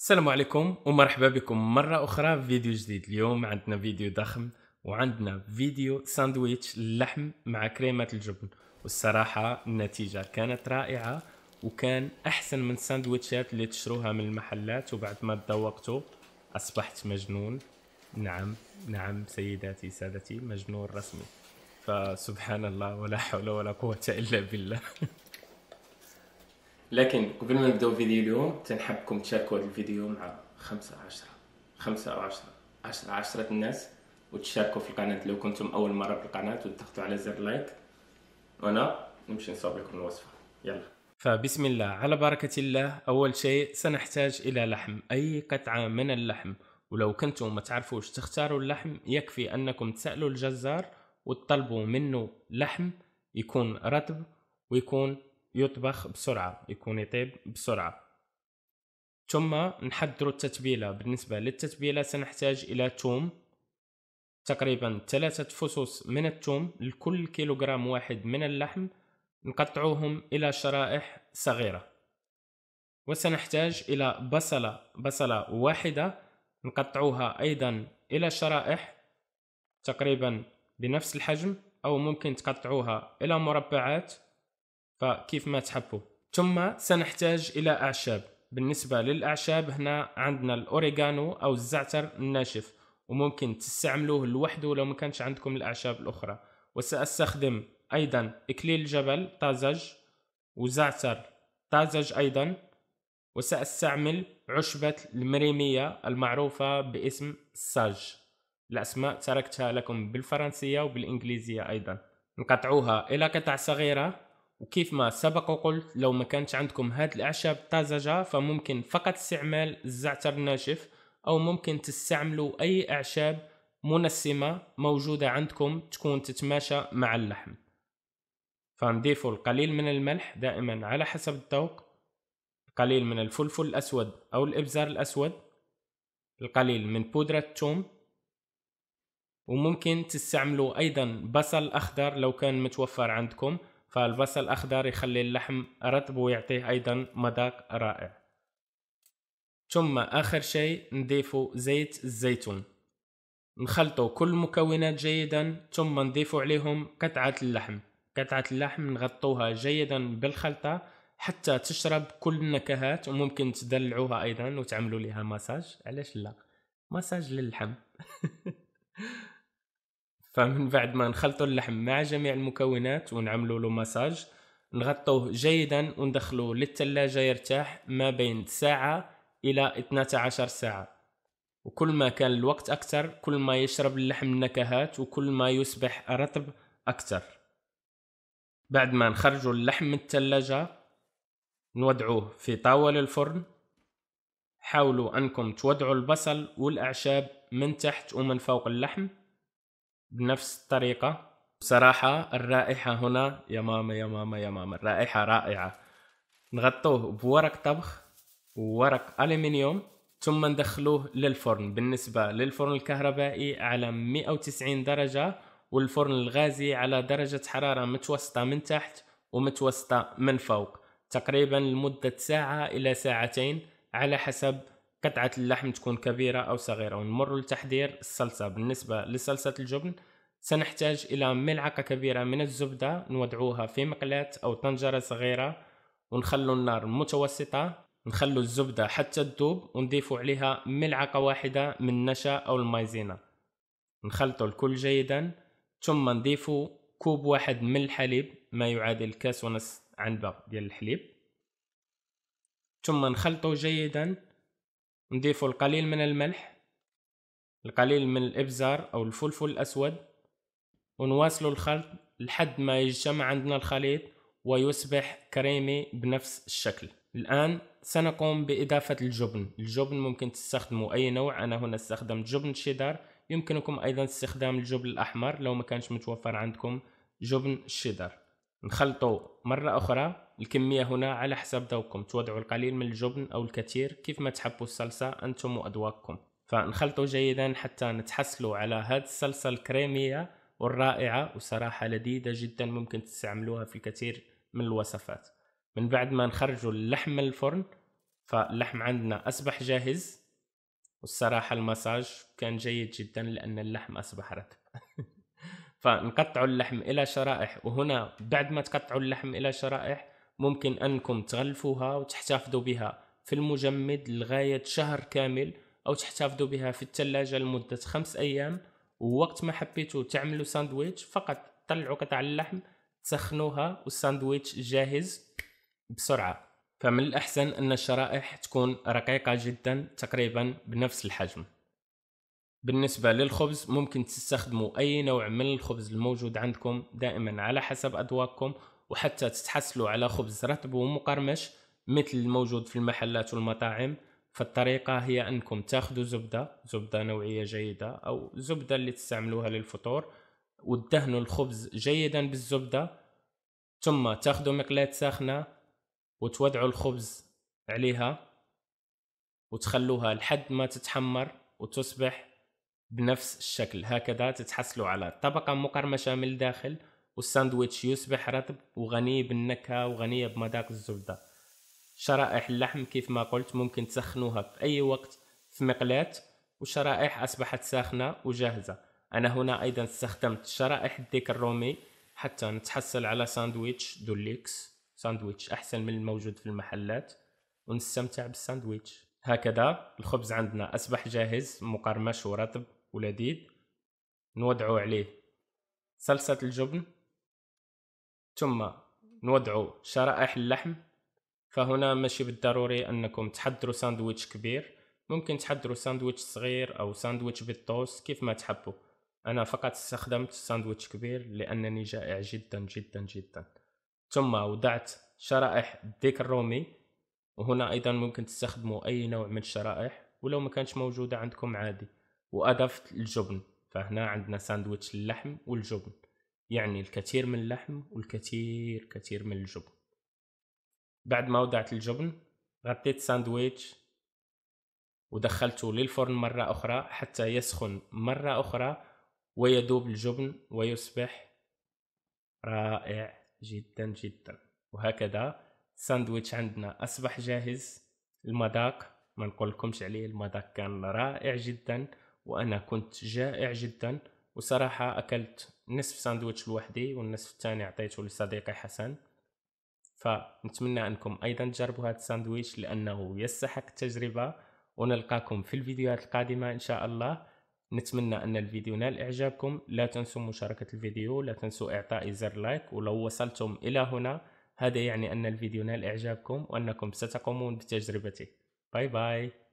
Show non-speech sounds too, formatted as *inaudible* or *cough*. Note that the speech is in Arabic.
السلام عليكم ومرحبا بكم مرة أخرى في فيديو جديد اليوم عندنا فيديو ضخم وعندنا فيديو ساندويتش اللحم مع كريمة الجبن والصراحة النتيجة كانت رائعة وكان أحسن من الساندويتشات اللي تشروها من المحلات وبعد ما تذوقته أصبحت مجنون نعم نعم سيداتي سادتي مجنون رسمي فسبحان الله ولا حول ولا قوة إلا بالله *laughs* لكن قبل ما نبداو فيديو اليوم تنحبكم تشاركوا هذا الفيديو مع خمسة عشرة خمسة أو عشرة عشرة عشرة الناس وتشاركوا في القناة لو كنتم أول مرة في القناة وتضغطوا على زر لايك وأنا نمشي نصاوب لكم الوصفة يلا فبسم الله على بركة الله أول شيء سنحتاج إلى لحم أي قطعة من اللحم ولو كنتم ما تعرفوش تختاروا اللحم يكفي أنكم تسألوا الجزار وتطلبوا منه لحم يكون رطب ويكون يطبخ بسرعة يكون يطيب بسرعة ثم نحضر التتبيلة بالنسبة للتتبيلة سنحتاج إلى ثوم تقريبا ثلاثة فصوص من الثوم لكل كيلوغرام واحد من اللحم نقطعوهم إلى شرائح صغيرة وسنحتاج إلى بصلة بصلة واحدة نقطعوها أيضا إلى شرائح تقريبا بنفس الحجم أو ممكن تقطعوها إلى مربعات فكيف ما تحبوا ثم سنحتاج الى اعشاب بالنسبه للاعشاب هنا عندنا الاوريغانو او الزعتر الناشف وممكن تستعملوه لوحده لو ما كانش عندكم الاعشاب الاخرى وساستخدم ايضا اكليل جبل طازج وزعتر طازج ايضا وساستعمل عشبة المريمية المعروفة باسم الساج الأسماء تركتها لكم بالفرنسية وبالإنجليزية أيضا نقطعوها إلى قطع صغيرة وكيف ما سبق وقلت لو ما كانت عندكم هاد الأعشاب الطازجة فممكن فقط استعمال الزعتر الناشف أو ممكن تستعملوا أي أعشاب منسمة موجودة عندكم تكون تتماشى مع اللحم فنضيفوا القليل من الملح دائما على حسب الذوق القليل من الفلفل الأسود أو الإبزار الأسود القليل من بودرة الثوم وممكن تستعملوا أيضا بصل أخضر لو كان متوفر عندكم فالبصل الأخضر يخلي اللحم رطب ويعطيه أيضا مذاق رائع ثم آخر شيء نضيفو زيت الزيتون نخلطو كل المكونات جيدا ثم نضيفو عليهم قطعة اللحم قطعة اللحم نغطوها جيدا بالخلطة حتى تشرب كل النكهات وممكن تدلعوها ايضا وتعملوا لها مساج علاش لا مساج للحم *laughs* فمن بعد ما نخلطوا اللحم مع جميع المكونات ونعملوا له مساج نغطوه جيدا وندخله للثلاجة يرتاح ما بين ساعة إلى 12 ساعة وكل ما كان الوقت أكثر كل ما يشرب اللحم النكهات وكل ما يصبح رطب أكثر بعد ما نخرج اللحم من الثلاجة نودعوه في طاولة الفرن حاولوا أنكم تودعوا البصل والأعشاب من تحت ومن فوق اللحم بنفس الطريقه بصراحه الرائحه هنا يا ماما يا ماما يا ماما الرائحه رائعه نغطوه بورق طبخ وورق ألمنيوم ثم ندخلوه للفرن بالنسبه للفرن الكهربائي على 190 درجه والفرن الغازي على درجه حراره متوسطه من تحت ومتوسطه من فوق تقريبا لمده ساعه الى ساعتين على حسب قطعة اللحم تكون كبيرة أو صغيرة ونمر لتحضير الصلصة بالنسبة لصلصة الجبن سنحتاج إلى ملعقة كبيرة من الزبدة نوضعوها في مقلاة أو طنجرة صغيرة ونخلو النار متوسطة نخلو الزبدة حتى تذوب ونضيف عليها ملعقة واحدة من النشا أو المايزينا نخلطو الكل جيدا ثم نضيف كوب واحد من الحليب ما يعادل كاس ونص عنبة ديال الحليب ثم نخلطو جيدا نضيف القليل من الملح القليل من الإبزار أو الفلفل الأسود ونواصل الخلط لحد ما يجتمع عندنا الخليط ويصبح كريمي بنفس الشكل الآن سنقوم بإضافة الجبن الجبن ممكن تستخدموا أي نوع أنا هنا استخدمت جبن الشيدار يمكنكم أيضا استخدام الجبن الأحمر لو ما كانش متوفر عندكم جبن الشيدر نخلطوا مرة أخرى الكمية هنا على حسب ذوقكم توضعوا القليل من الجبن أو الكثير كيف ما تحبوا الصلصة أنتم وأذواقكم فنخلطوا جيدا حتى نتحصلوا على هاد الصلصة الكريمية والرائعة وصراحة لذيذة جدا ممكن تستعملوها في الكثير من الوصفات من بعد ما نخرجوا اللحم من الفرن فاللحم عندنا أصبح جاهز والصراحة المساج كان جيد جدا لأن اللحم أصبح رطب *laughs* فنقطعوا اللحم الى شرائح وهنا بعد ما تقطعوا اللحم الى شرائح ممكن انكم تغلفوها وتحتفظوا بها في المجمد لغايه شهر كامل او تحتفظوا بها في الثلاجه لمده خمس ايام ووقت ما حبيتوا تعملوا ساندويتش فقط طلعوا قطع اللحم تسخنوها والساندويتش جاهز بسرعه فمن الاحسن ان الشرائح تكون رقيقه جدا تقريبا بنفس الحجم بالنسبة للخبز ممكن تستخدموا أي نوع من الخبز الموجود عندكم دائما على حسب أذواقكم وحتى تتحصلوا على خبز رطب ومقرمش مثل الموجود في المحلات والمطاعم فالطريقة هي أنكم تاخذوا زبدة زبدة نوعية جيدة أو زبدة اللي تستعملوها للفطور وتدهنوا الخبز جيدا بالزبدة ثم تاخذوا مقلاة ساخنة وتودعوا الخبز عليها وتخلوها لحد ما تتحمر وتصبح بنفس الشكل هكذا تتحصلوا على طبقة مقرمشة من الداخل والساندويتش يصبح رطب وغني بالنكهة وغنية بمذاق الزبدة شرائح اللحم كيف ما قلت ممكن تسخنوها في أي وقت في مقلاة وشرائح أصبحت ساخنة وجاهزة أنا هنا أيضا استخدمت شرائح الديك الرومي حتى نتحصل على ساندويتش دوليكس ساندويتش أحسن من الموجود في المحلات ونستمتع بالساندويتش هكذا الخبز عندنا أصبح جاهز مقرمش ورطب ولذيذ نوضعه عليه صلصة الجبن ثم نوضع شرائح اللحم فهنا ماشي بالضروري أنكم تحضروا ساندويتش كبير ممكن تحضروا ساندويتش صغير أو ساندويتش بالطوس كيف ما تحبوا أنا فقط استخدمت ساندويتش كبير لأنني جائع جدا جدا جدا ثم وضعت شرائح الديك الرومي وهنا ايضا ممكن تستخدموا اي نوع من الشرائح ولو ما كانش موجودة عندكم عادي واضفت الجبن فهنا عندنا ساندويتش اللحم والجبن يعني الكثير من اللحم والكثير كثير من الجبن بعد ما وضعت الجبن غطيت ساندويتش ودخلته للفرن مرة أخرى حتى يسخن مرة أخرى ويدوب الجبن ويصبح رائع جدا جدا وهكذا ساندويتش عندنا اصبح جاهز المذاق ما نقولكمش عليه المذاق كان رائع جدا وانا كنت جائع جدا وصراحه اكلت نصف ساندويتش لوحدي والنصف الثاني عطيته لصديقي حسن فنتمنى انكم ايضا تجربوا هذا الساندويتش لانه يستحق التجربه ونلقاكم في الفيديوهات القادمه ان شاء الله نتمنى ان الفيديو نال اعجابكم لا تنسوا مشاركه الفيديو لا تنسوا اعطاء زر لايك ولو وصلتم الى هنا هذا يعني أن الفيديو نال إعجابكم وأنكم ستقومون بتجربته باي باي